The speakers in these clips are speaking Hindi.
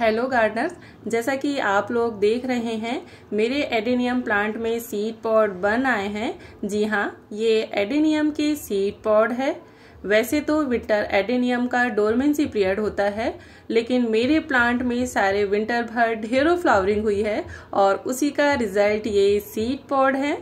हेलो गार्डनर्स जैसा कि आप लोग देख रहे हैं मेरे एडेनियम प्लांट में सीड पॉड बन आए हैं जी हाँ ये एडेनियम के सीड पॉड है वैसे तो विंटर एडेनियम का डोरमेंसी पीरियड होता है लेकिन मेरे प्लांट में सारे विंटर भर ढेरों फ्लावरिंग हुई है और उसी का रिजल्ट ये सीड पॉड है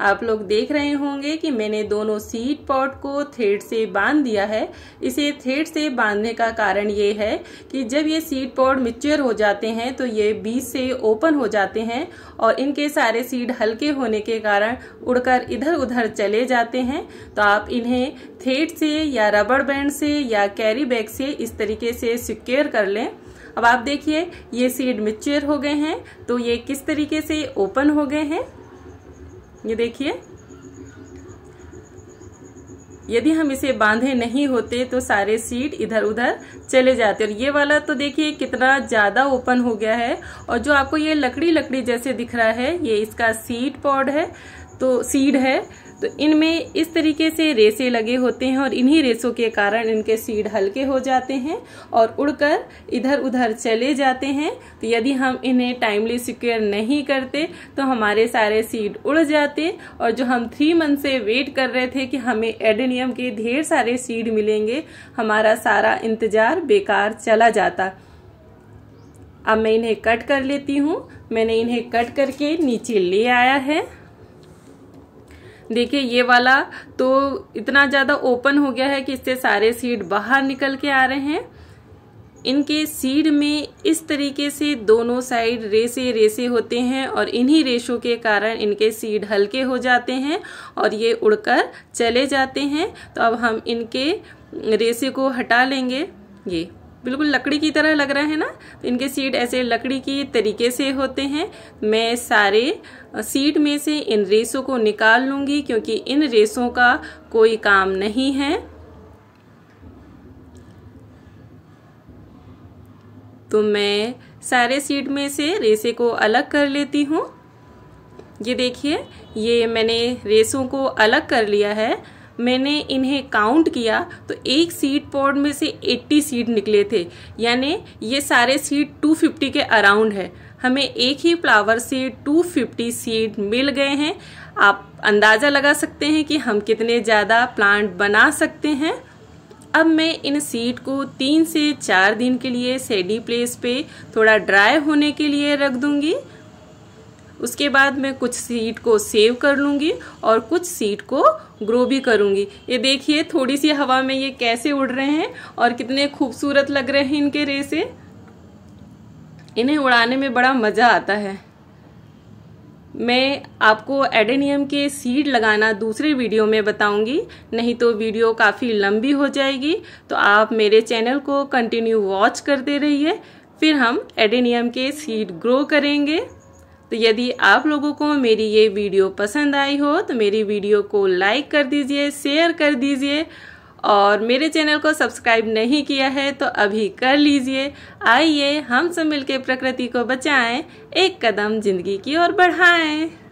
आप लोग देख रहे होंगे कि मैंने दोनों सीट पॉट को थ्रेड से बांध दिया है इसे थ्रेड से बांधने का कारण ये है कि जब ये सीट पॉट मिच्योर हो जाते हैं तो ये बीच से ओपन हो जाते हैं और इनके सारे सीड हल्के होने के कारण उड़कर इधर उधर चले जाते हैं तो आप इन्हें थ्रेड से या रबड़ बैंड से या कैरी बैग से इस तरीके से सिक्योर कर लें अब आप देखिए ये सीड मिच्योर हो गए हैं तो ये किस तरीके से ओपन हो गए हैं ये देखिए यदि हम इसे बांधे नहीं होते तो सारे सीट इधर उधर चले जाते और ये वाला तो देखिए कितना ज़्यादा ओपन हो गया है और जो आपको ये लकड़ी लकड़ी जैसे दिख रहा है ये इसका सीड पॉड है तो सीड है तो इनमें इस तरीके से रेसे लगे होते हैं और इन्हीं रेसों के कारण इनके सीड हल्के हो जाते हैं और उड़कर इधर उधर चले जाते हैं तो यदि हम इन्हें टाइमली सिक्योर नहीं करते तो हमारे सारे सीड उड़ जाते और जो हम थ्री मंथ से वेट कर रहे थे कि हमें एडेनियम के ढेर सारे सीड मिलेंगे हमारा सारा इंतज़ार बेकार चला जाता अब मैं इन्हें कट कर लेती हूँ मैंने इन्हें कट करके नीचे ले आया है देखिए ये वाला तो इतना ज़्यादा ओपन हो गया है कि इससे सारे सीड बाहर निकल के आ रहे हैं इनके सीड में इस तरीके से दोनों साइड रेसे रेसे होते हैं और इन्हीं रेशों के कारण इनके सीड हल्के हो जाते हैं और ये उड़कर चले जाते हैं तो अब हम इनके रेसे को हटा लेंगे ये बिल्कुल लकड़ी की तरह लग रहा है ना तो इनके सीड ऐसे लकड़ी की तरीके से होते हैं मैं सारे सीड में से इन रेसों को निकाल लूंगी क्योंकि इन रेसों का कोई काम नहीं है तो मैं सारे सीड में से रेसे को अलग कर लेती हूँ ये देखिए ये मैंने रेसों को अलग कर लिया है मैंने इन्हें काउंट किया तो एक सीड पॉड में से 80 सीड निकले थे यानी ये सारे सीड 250 के अराउंड है हमें एक ही फ्लावर से 250 सीड मिल गए हैं आप अंदाज़ा लगा सकते हैं कि हम कितने ज़्यादा प्लांट बना सकते हैं अब मैं इन सीड को तीन से चार दिन के लिए सेडी प्लेस पे थोड़ा ड्राई होने के लिए रख दूंगी उसके बाद मैं कुछ सीड को सेव कर लूँगी और कुछ सीड को ग्रो भी करूँगी ये देखिए थोड़ी सी हवा में ये कैसे उड़ रहे हैं और कितने खूबसूरत लग रहे हैं इनके रेसे इन्हें उड़ाने में बड़ा मज़ा आता है मैं आपको एडेनियम के सीड लगाना दूसरे वीडियो में बताऊंगी नहीं तो वीडियो काफ़ी लंबी हो जाएगी तो आप मेरे चैनल को कंटिन्यू वॉच करते रहिए फिर हम एडेनियम के सीड ग्रो करेंगे तो यदि आप लोगों को मेरी ये वीडियो पसंद आई हो तो मेरी वीडियो को लाइक कर दीजिए शेयर कर दीजिए और मेरे चैनल को सब्सक्राइब नहीं किया है तो अभी कर लीजिए आइए हम सब मिलकर प्रकृति को बचाएं एक कदम जिंदगी की ओर बढ़ाएं